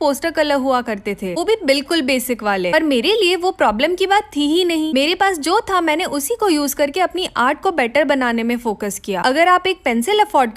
poster colour हुआ करते थे वो भी बिल्कुल बेसिक वाले पर मेरे लिए वो प्रॉब्लम की बात थी ही नहीं मेरे पास जो था मैंने उसी को यूज करके अपनी आर्ट को बेटर बनाने में फोकस किया अगर आप एक पेंसिल अफोर्ड